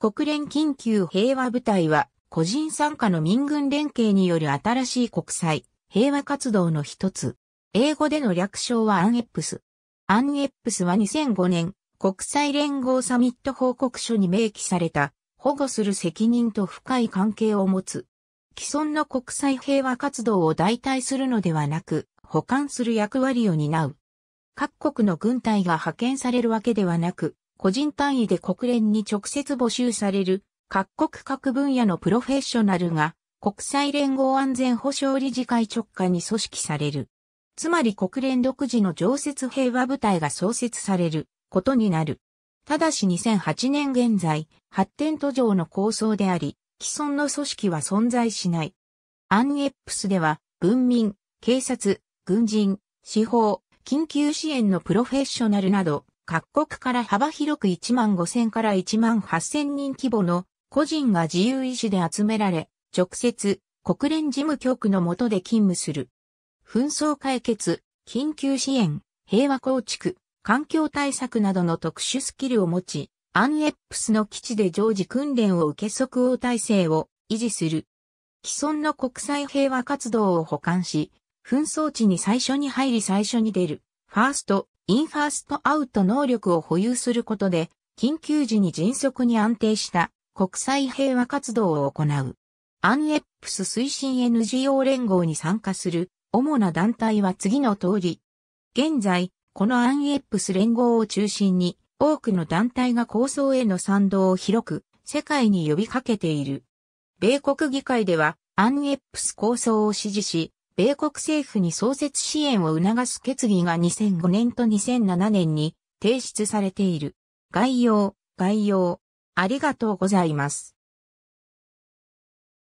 国連緊急平和部隊は、個人参加の民軍連携による新しい国際平和活動の一つ。英語での略称はアンエップス。アンエップスは2005年、国際連合サミット報告書に明記された、保護する責任と深い関係を持つ。既存の国際平和活動を代替するのではなく、補完する役割を担う。各国の軍隊が派遣されるわけではなく、個人単位で国連に直接募集される各国各分野のプロフェッショナルが国際連合安全保障理事会直下に組織される。つまり国連独自の常設平和部隊が創設されることになる。ただし2008年現在、発展途上の構想であり、既存の組織は存在しない。アンエップスでは、文民、警察、軍人、司法、緊急支援のプロフェッショナルなど、各国から幅広く1万5000から1万8000人規模の個人が自由意志で集められ、直接国連事務局の下で勤務する。紛争解決、緊急支援、平和構築、環境対策などの特殊スキルを持ち、アンエップスの基地で常時訓練を受け即応体制を維持する。既存の国際平和活動を補完し、紛争地に最初に入り最初に出る、ファースト、インファーストアウト能力を保有することで、緊急時に迅速に安定した国際平和活動を行う。アンエップス推進 NGO 連合に参加する主な団体は次の通り。現在、このアンエップス連合を中心に多くの団体が構想への賛同を広く世界に呼びかけている。米国議会ではアンエップス構想を支持し、米国政府に創設支援を促す決議が2005年と2007年に提出されている。概要、概要。ありがとうございます。